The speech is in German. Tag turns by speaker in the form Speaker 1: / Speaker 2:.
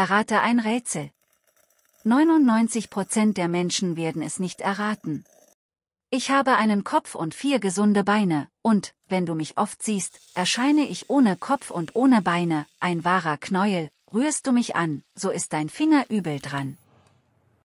Speaker 1: Errate ein Rätsel. 99% der Menschen werden es nicht erraten. Ich habe einen Kopf und vier gesunde Beine, und, wenn du mich oft siehst, erscheine ich ohne Kopf und ohne Beine, ein wahrer Knäuel, rührst du mich an, so ist dein Finger übel dran.